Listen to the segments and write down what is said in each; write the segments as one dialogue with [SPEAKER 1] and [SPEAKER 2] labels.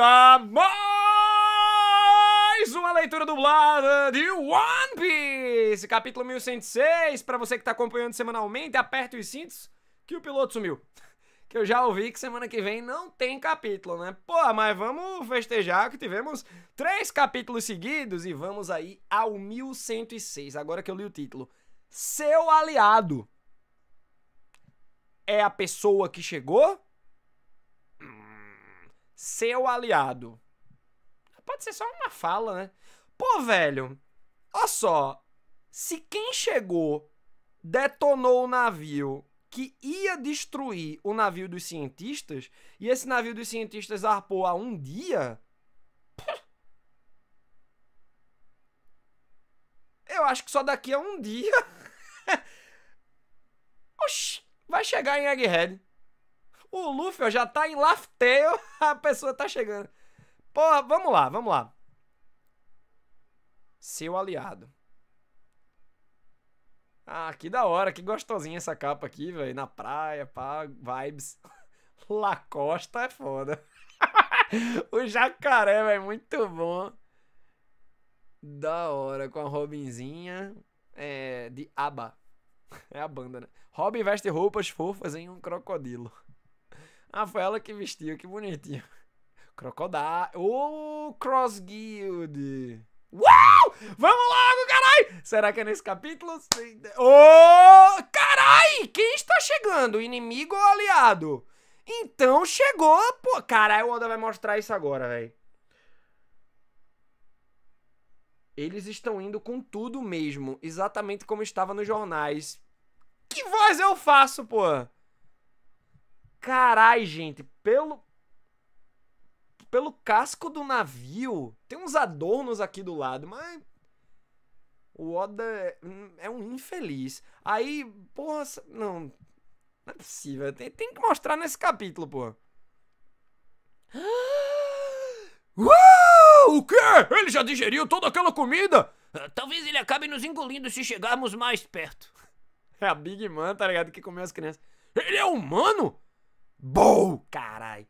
[SPEAKER 1] a mais uma leitura dublada de One Piece, capítulo 1106. Para você que tá acompanhando semanalmente, aperta os cintos que o piloto sumiu. Que eu já ouvi que semana que vem não tem capítulo, né? Pô, mas vamos festejar que tivemos três capítulos seguidos e vamos aí ao 1106. Agora que eu li o título. Seu aliado é a pessoa que chegou seu aliado. Pode ser só uma fala, né? Pô, velho, olha só. Se quem chegou detonou o navio que ia destruir o navio dos cientistas, e esse navio dos cientistas arpou há um dia. Eu acho que só daqui a um dia. Oxi, vai chegar em Egghead. O Luffy ó, já tá em Laftail, a pessoa tá chegando. Porra, vamos lá, vamos lá. Seu aliado. Ah, que da hora, que gostosinha essa capa aqui, velho. Na praia, pá, vibes. Lacosta é foda. o jacaré, velho, muito bom. Da hora, com a Robinzinha é, de aba. É a banda, né? Robin veste roupas fofas em um crocodilo. Ah, foi ela que vestiu, que bonitinho. Crocodile. Ô, oh, Cross Guild. Uau! Vamos logo, carai! Será que é nesse capítulo? Ô, oh, carai! Quem está chegando? Inimigo ou aliado? Então chegou, pô. carai! o Oda vai mostrar isso agora, velho. Eles estão indo com tudo mesmo, exatamente como estava nos jornais. Que voz eu faço, pô? Carai, gente, pelo pelo casco do navio, tem uns adornos aqui do lado, mas o Oda é, é um infeliz. Aí, porra, não, não é possível. Tem, tem que mostrar nesse capítulo, porra. O quê? Ele já digeriu toda aquela comida?
[SPEAKER 2] Ah, talvez ele acabe nos engolindo
[SPEAKER 1] se chegarmos mais perto. É a Big Man, tá ligado? Que comeu as crianças. Ele é humano? Bom, carai.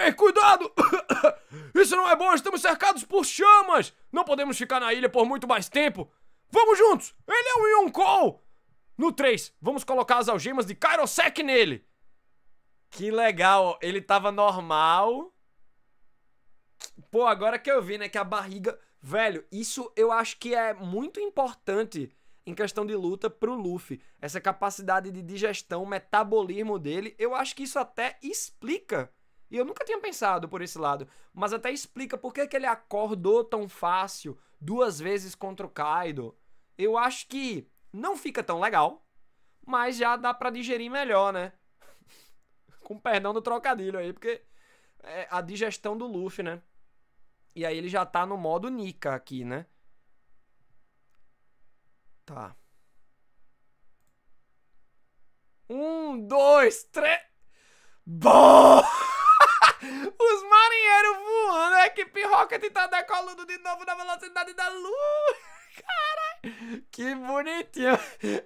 [SPEAKER 1] Ei, cuidado! Isso não é bom, estamos cercados por chamas! Não podemos ficar na ilha por muito mais tempo! Vamos juntos! Ele é um Yonkou! No 3, vamos colocar as algemas de Kairosek nele! Que legal, ele tava normal. Pô, agora que eu vi, né, que a barriga... Velho, isso eu acho que é muito importante em questão de luta pro Luffy. Essa capacidade de digestão, metabolismo dele, eu acho que isso até explica. E eu nunca tinha pensado por esse lado, mas até explica por que, que ele acordou tão fácil duas vezes contra o Kaido. Eu acho que não fica tão legal, mas já dá para digerir melhor, né? Com perdão do trocadilho aí, porque é a digestão do Luffy, né? E aí ele já tá no modo Nika aqui, né? Tá. Um, dois, três. Bom! Os marinheiros voando, a equipe Rocket tá decolando de novo na velocidade da luz.
[SPEAKER 2] Cara, que
[SPEAKER 1] bonitinho.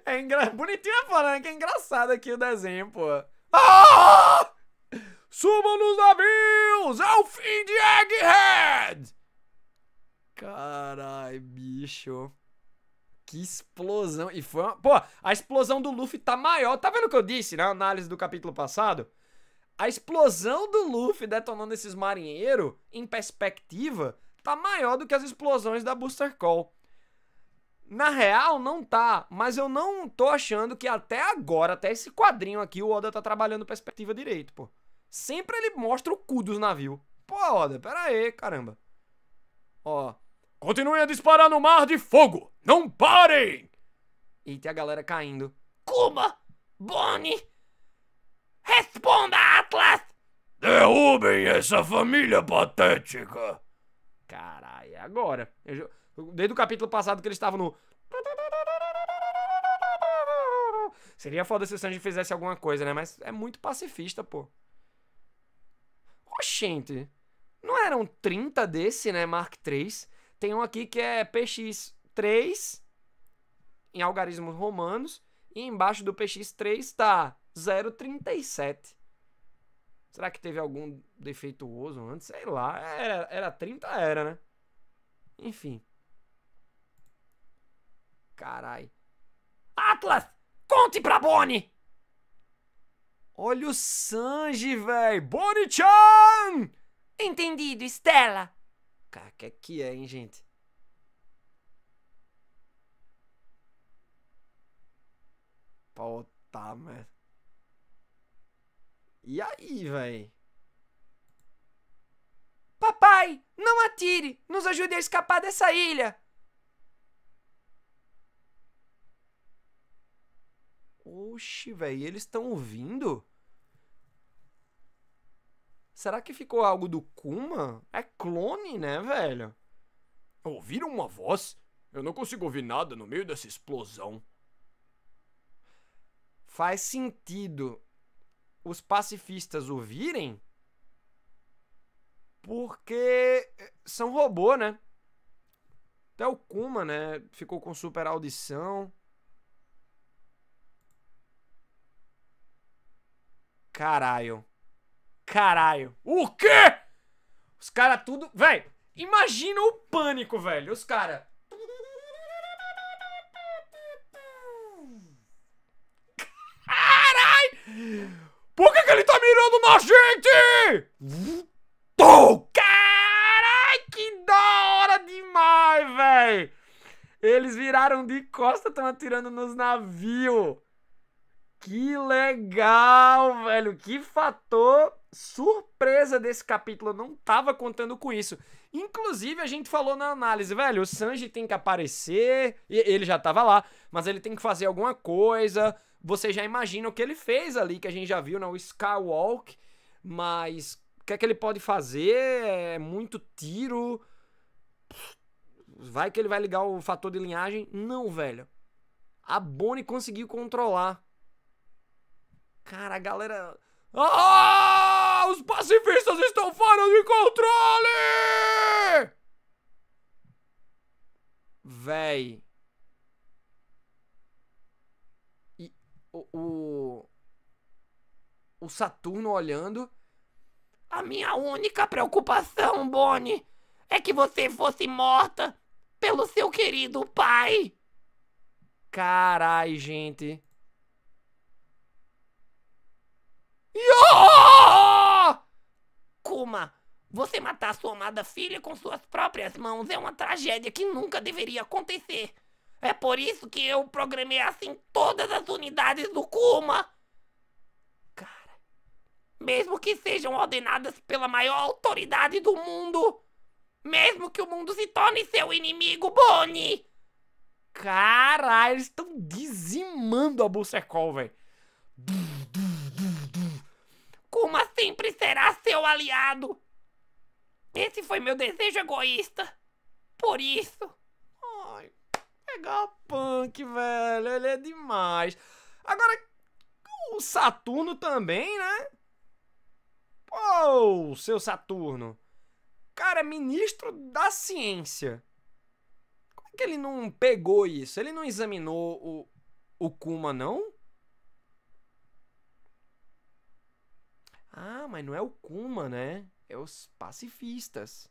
[SPEAKER 1] É engra... Bonitinho é né? Que é engraçado aqui o desenho, pô. Ah! nos navios! É o fim de Egghead! Carai, bicho. Que explosão. E foi uma... Pô, a explosão do Luffy tá maior. Tá vendo o que eu disse na análise do capítulo passado? A explosão do Luffy detonando esses marinheiros, em perspectiva, tá maior do que as explosões da Booster Call. Na real, não tá, mas eu não tô achando que até agora, até esse quadrinho aqui, o Oda tá trabalhando perspectiva direito, pô. Sempre ele mostra o cu dos navios. Pô, Oda, pera aí, caramba. Ó, Continuem a disparar no mar de fogo! Não parem! E tem a galera caindo. Cuba!
[SPEAKER 2] Bonnie!
[SPEAKER 1] Responda, Atlas!
[SPEAKER 2] Derrubem essa família patética!
[SPEAKER 1] Caralho, é agora. Eu, desde o capítulo passado que eles estavam no. Seria foda se o Sanji fizesse alguma coisa, né? Mas é muito pacifista, pô. Oxente. Não eram 30 desse, né? Mark 3? Tem um aqui que é PX3 em algarismos romanos e embaixo do PX3 está 0,37. Será que teve algum defeituoso antes? Sei lá. Era, era 30, era, né? Enfim. Carai. Atlas, conte pra Bonnie! Olha o Sanji, velho! Bonnie-chan! Entendido, Stella. Cara, que é que é, hein, gente? Puta mano E aí, véi?
[SPEAKER 2] Papai, não atire! Nos ajude a escapar dessa ilha!
[SPEAKER 1] Oxi, velho, eles estão ouvindo? Será que ficou algo do Kuma? É clone, né, velho? Ouviram uma voz? Eu não consigo ouvir nada no meio dessa explosão. Faz sentido os pacifistas ouvirem? Porque eh, são robô, né? Até o Kuma, né? Ficou com super audição. Caralho caralho. O quê? Os caras tudo. Véi, imagina o pânico, velho. Os caras.
[SPEAKER 2] Caralho!
[SPEAKER 1] Por que, que ele tá mirando na gente? Oh, caralho, que da hora demais, velho! Eles viraram de costa, tão atirando nos navios. Que legal, velho! Que fator surpresa desse capítulo. Eu não tava contando com isso. Inclusive, a gente falou na análise, velho, o Sanji tem que aparecer, ele já tava lá, mas ele tem que fazer alguma coisa. Você já imagina o que ele fez ali, que a gente já viu, né? O Skywalk. Mas o que é que ele pode fazer? É muito tiro. Vai que ele vai ligar o fator de linhagem? Não, velho. A Bonnie conseguiu controlar Cara, a galera. Ah! Os pacifistas estão fora de controle! Véi. E o, o. O
[SPEAKER 2] Saturno olhando. A minha única preocupação, Bonnie, é que você fosse morta pelo seu querido pai. Carai, gente. Kuma, você matar sua amada filha com suas próprias mãos é uma tragédia que nunca deveria acontecer. É por isso que eu programei assim todas as unidades do Kuma. Cara, mesmo que sejam ordenadas pela maior autoridade do mundo, mesmo que o mundo se torne seu inimigo, Bonnie. Caralho,
[SPEAKER 1] eles estão dizimando a Bucecol, velho.
[SPEAKER 2] sempre será seu aliado. Esse foi meu desejo egoísta. Por isso. Ai, pegar punk,
[SPEAKER 1] velho. Ele é demais. Agora, o Saturno também, né? Pô, seu Saturno. Cara, ministro da ciência. Como é que ele não pegou isso? Ele não examinou o, o Kuma, não? Ah, mas não é o Kuma, né? É os pacifistas.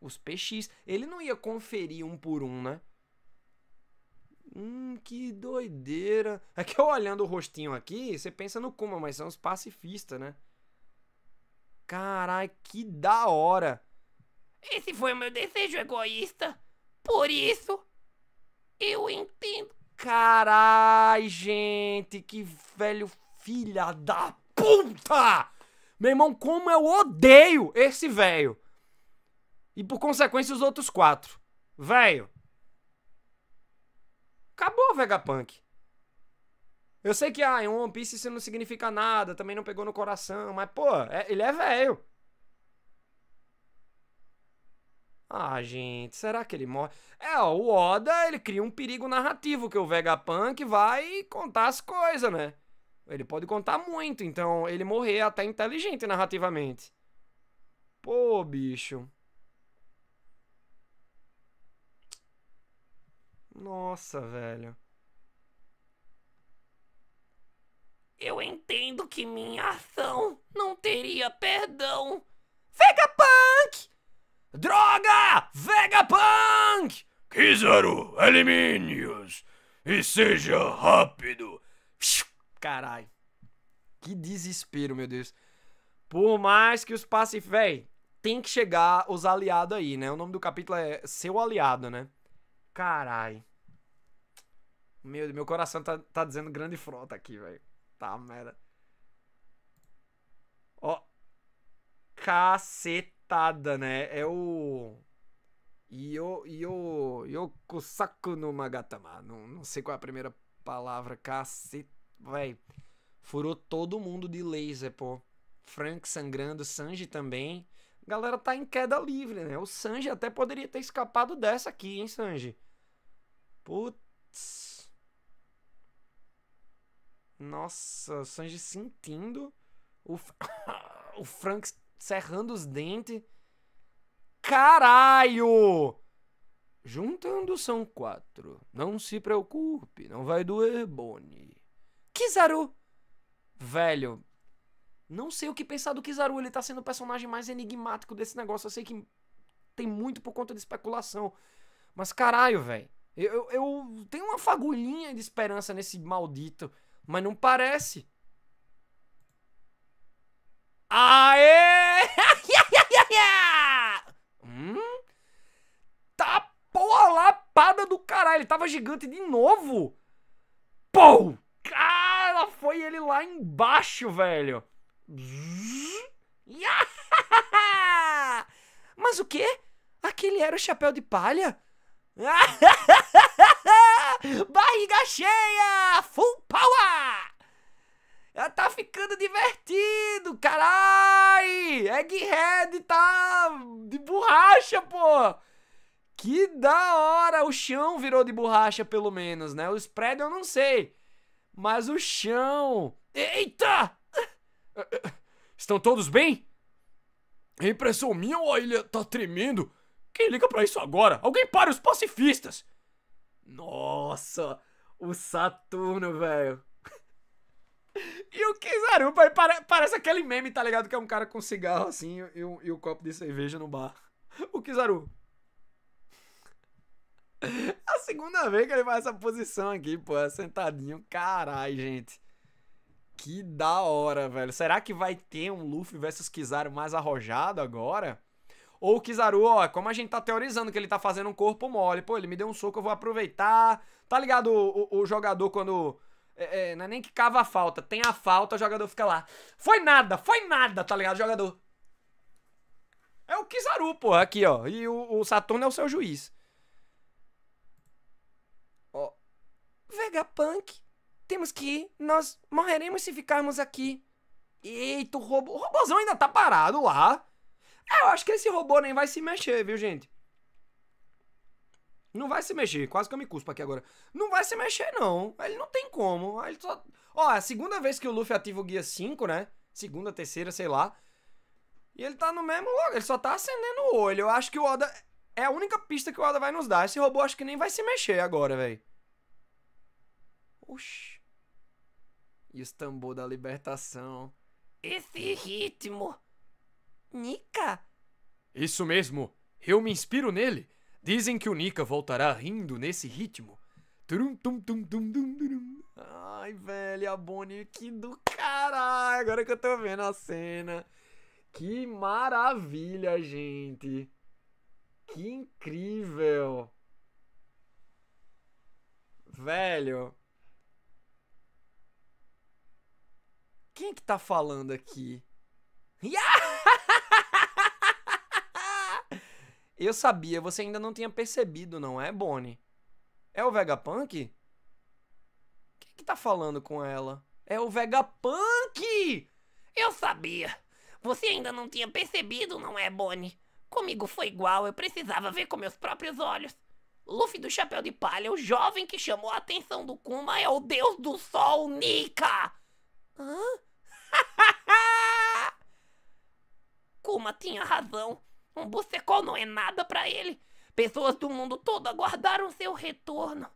[SPEAKER 1] Os PX. Ele não ia conferir um por um, né? Hum, que doideira. É que eu olhando o rostinho aqui, você pensa no Kuma, mas são os pacifistas, né? Carai, que da hora.
[SPEAKER 2] Esse foi o meu desejo egoísta. Por isso, eu entendo.
[SPEAKER 1] Carai, gente, que velho filha da puta! Meu irmão, como eu odeio esse velho. E por consequência, os outros quatro. Velho. Acabou o Vegapunk. Eu sei que, ah, em One Piece isso não significa nada, também não pegou no coração, mas, pô, é, ele é velho. Ah, gente, será que ele morre? É, ó, o Oda, ele cria um perigo narrativo que o Vegapunk vai contar as coisas, né? Ele pode contar muito, então ele morrer é até inteligente narrativamente. Pô, bicho. Nossa, velho.
[SPEAKER 2] Eu entendo que minha ação não teria perdão. Vegapunk!
[SPEAKER 1] Droga!
[SPEAKER 2] Vegapunk!
[SPEAKER 1] Kizaru, elimine-os e seja
[SPEAKER 2] rápido
[SPEAKER 1] Caralho. Que desespero, meu Deus. Por mais que os passe Véi, tem que chegar os aliados aí, né? O nome do capítulo é Seu Aliado, né? Caralho. Meu, meu coração tá, tá dizendo grande frota aqui, velho. Tá merda. Ó. Cacetada, né? É o. Yo, yo, Yokosaku no Magatama. Não, não sei qual é a primeira palavra. Cacetada. Véi, furou todo mundo de laser, pô. Frank sangrando, Sanji também. galera tá em queda livre, né? O Sanji até poderia ter escapado dessa aqui, hein, Sanji? Putz. Nossa, o Sanji sentindo. O, o Frank cerrando os dentes. Caralho! Juntando são quatro. Não se preocupe, não vai doer, Bonnie. Kizaru! Velho, não sei o que pensar do Kizaru. Ele tá sendo o personagem mais enigmático desse negócio. Eu sei que tem muito por conta de especulação. Mas caralho, velho. Eu, eu, eu tenho uma fagulhinha de esperança nesse maldito. Mas não parece. Aê! hum? Tá porra lapada do caralho. Ele tava gigante de novo. Pou! foi ele lá embaixo, velho. Mas o quê? Aquele era o chapéu de palha? Barriga cheia! Full power! Já tá ficando divertido, carai! Egghead tá de borracha, pô! Que da hora! O chão virou de borracha, pelo menos, né? O spread eu não sei. Mas o chão. Eita! Estão todos bem? É impressão minha ou a ilha tá tremendo? Quem liga para isso agora? Alguém para os pacifistas! Nossa, o Saturno, velho. E o Kizaru parece aquele meme, tá ligado? Que é um cara com cigarro assim e, um, e um copo de cerveja no bar. O Kizaru, a segunda vez que ele faz essa posição aqui, pô, é sentadinho. Carai, gente. Que da hora, velho. Será que vai ter um Luffy versus Kizaru mais arrojado agora? Ou o Kizaru, ó, como a gente tá teorizando que ele tá fazendo um corpo mole. Pô, ele me deu um soco, eu vou aproveitar. Tá ligado o, o, o jogador quando... É, é, não é nem que cava a falta. Tem a falta, o jogador fica lá. Foi nada, foi nada, tá ligado, jogador? É o Kizaru, pô, aqui, ó. E o, o Saturno é o seu juiz. Vegapunk, temos que ir, nós morreremos se ficarmos aqui. Eita, o robô. O robôzão ainda tá parado lá. É, eu acho que esse robô nem vai se mexer, viu, gente? Não vai se mexer, quase que eu me cuspo aqui agora. Não vai se mexer, não. Ele não tem como. Ele só... Ó, é a segunda vez que o Luffy ativa o guia 5, né? Segunda, terceira, sei lá. E ele tá no mesmo lugar, ele só tá acendendo o olho. Eu acho que o Oda. É a única pista que o Oda vai nos dar. Esse robô acho que nem vai se mexer agora, velho. Oxi. E os tambor da libertação.
[SPEAKER 2] Esse ritmo! Nika!
[SPEAKER 1] Isso mesmo! Eu me inspiro nele! Dizem que o Nika voltará rindo nesse ritmo. Turum, tum, tum, tum, tum, tum. Ai, velho, a Bonnie, que do caralho! Agora que eu tô vendo a cena. Que maravilha, gente! Que incrível! Velho, Quem é que tá falando aqui? Eu sabia, você ainda não tinha percebido, não é, Bonnie? É o Vegapunk?
[SPEAKER 2] Quem é que tá falando com ela? É o Vegapunk! Eu sabia! Você ainda não tinha percebido, não é, Bonnie? Comigo foi igual, eu precisava ver com meus próprios olhos. Luffy do Chapéu de Palha, o jovem que chamou a atenção do Kuma é o Deus do Sol, Nika! Hã? Duma tinha razão. Um bucecol não é nada para ele. Pessoas do mundo todo aguardaram seu retorno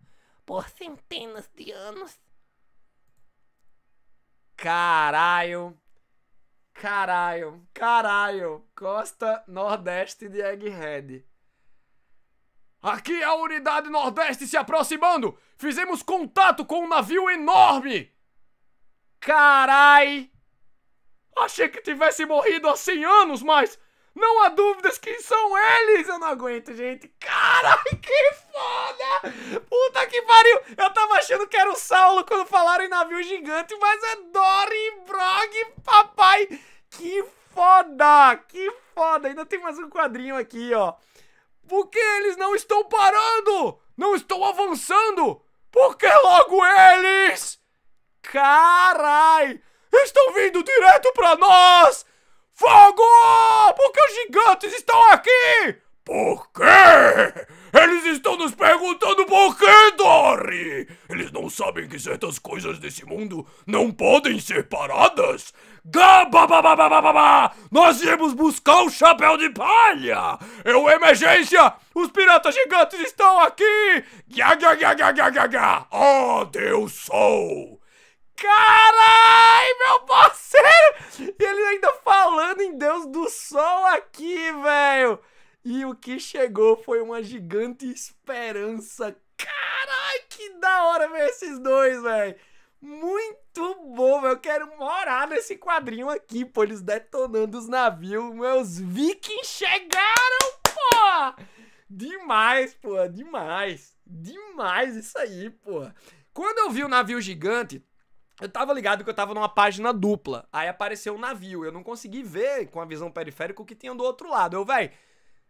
[SPEAKER 2] por centenas de anos.
[SPEAKER 1] Caralho. Caralho. Caralho. Costa Nordeste de Egghead. Aqui é a unidade Nordeste se aproximando. Fizemos contato com um navio enorme. Carai. Achei que tivesse morrido há 100 anos, mas não há dúvidas que são eles! Eu não aguento, gente.
[SPEAKER 2] Caralho,
[SPEAKER 1] que foda! Puta que pariu! Eu tava achando que era o Saulo quando falaram em navio gigante, mas é Dory, Brog, papai! Que foda! Que foda! Ainda tem mais um quadrinho aqui, ó. Porque eles não estão parando? Não estão avançando? Porque logo eles? Caralho! estão vindo direto pra nós! Fogo! Porque os gigantes estão aqui! Por quê? Eles estão nos perguntando por quê, Dory! Eles não sabem que certas coisas desse mundo não podem ser paradas? Gababababababá! Nós viemos buscar o chapéu de palha! É uma emergência! Os piratas gigantes estão aqui! Gá, gá, gá, gá, gá, gá, gá! Oh,
[SPEAKER 2] Deus sou!
[SPEAKER 1] Carai, meu parceiro! E ele ainda falando em Deus do Sol aqui, velho! E o que chegou foi uma gigante esperança. Carai, que da hora ver esses dois, velho! Muito bom, velho eu quero morar nesse quadrinho aqui, pô, eles detonando os navios, meus vikings
[SPEAKER 2] chegaram, pô!
[SPEAKER 1] Demais, pô, demais, demais isso aí, pô. Quando eu vi o navio gigante, eu tava ligado que eu tava numa página dupla. Aí apareceu um navio. Eu não consegui ver com a visão periférica o que tinha do outro lado. Eu, velho,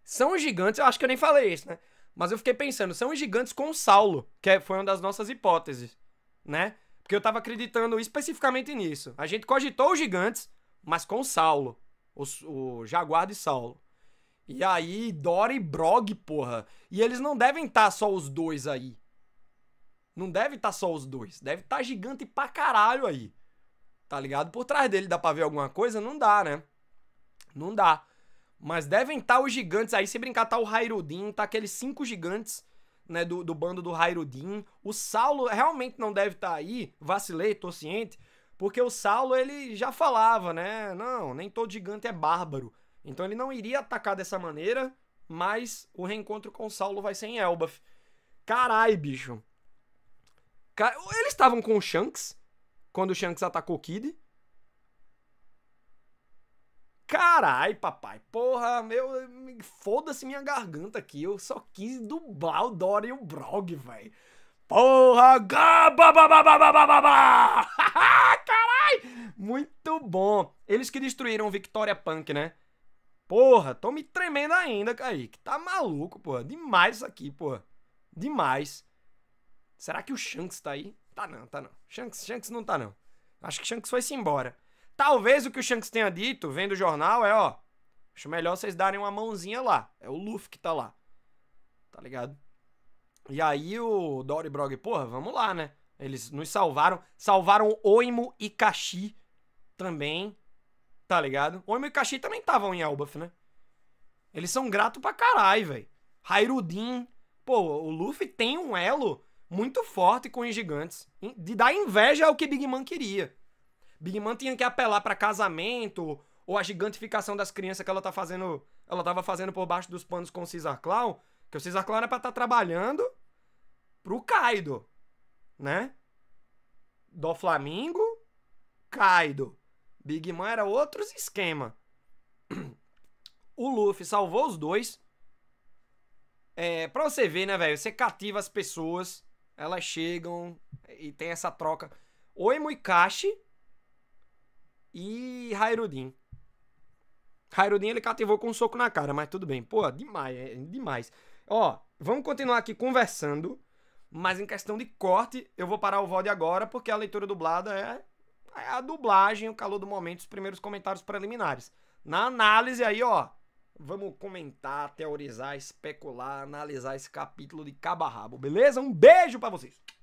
[SPEAKER 1] são gigantes. Eu acho que eu nem falei isso, né? Mas eu fiquei pensando, são gigantes com Saulo, que é, foi uma das nossas hipóteses, né? Porque eu tava acreditando especificamente nisso. A gente cogitou os gigantes, mas com Saulo. O, o Jaguar de Saulo. E aí, Dora e Brog, porra. E eles não devem estar tá só os dois aí. Não deve estar tá só os dois. Deve estar tá gigante pra caralho aí. Tá ligado? Por trás dele dá pra ver alguma coisa? Não dá, né? Não dá. Mas devem estar tá os gigantes aí. Se brincar, tá o Hairudin, tá aqueles cinco gigantes, né? Do, do bando do Hairudin. O Saulo realmente não deve estar tá aí. Vacilei, tô ciente. Porque o Saulo, ele já falava, né? Não, nem todo gigante é bárbaro. Então ele não iria atacar dessa maneira. Mas o reencontro com o Saulo vai ser em Elbaf. Carai, bicho eles estavam com o Shanks quando o Shanks atacou o Kid. Carai, papai, porra, meu, foda-se minha garganta aqui, eu só quis dublar o Dory e o Brog, velho. Porra,
[SPEAKER 2] gabababababababá!
[SPEAKER 1] Carai, muito bom. Eles que destruíram Victoria Punk, né? Porra, tô me tremendo ainda, Kaique. Tá maluco, porra. Demais isso aqui, porra. Demais. Será que o Shanks tá aí? Tá não, tá não. Shanks, Shanks não tá não. Acho que Shanks foi-se embora. Talvez o que o Shanks tenha dito, vendo o jornal, é ó. Acho melhor vocês darem uma mãozinha lá. É o Luffy que tá lá. Tá ligado? E aí o Dory Brog, porra, vamos lá, né? Eles nos salvaram. Salvaram Oimo e Kashi também. Tá ligado? Oimo e Kashi também estavam em Elbaf, né? Eles são gratos pra caralho, velho. Hairudin. Pô, o Luffy tem um elo muito forte com os gigantes, de dar inveja ao que Big Man queria. Big Man tinha que apelar para casamento ou a gigantificação das crianças que ela tá fazendo, ela tava fazendo por baixo dos panos com o Cesar Clown, que o Cesar Clown era para estar tá trabalhando pro Kaido, né? Do Flamengo, Kaido. Big Man era outros esquema. O Luffy salvou os dois. É, pra você ver, né, velho? Você cativa as pessoas elas chegam e tem essa troca. Oi Muikashi e Hairudin. Hairudin ele cativou com um soco na cara, mas tudo bem. Pô, demais, é demais. Ó, vamos continuar aqui conversando, mas em questão de corte, eu vou parar o VOD agora, porque a leitura dublada é, é a dublagem, o calor do momento, os primeiros comentários preliminares. Na análise aí, ó, Vamos comentar, teorizar, especular, analisar esse capítulo de cabo a rabo, beleza? Um beijo para vocês!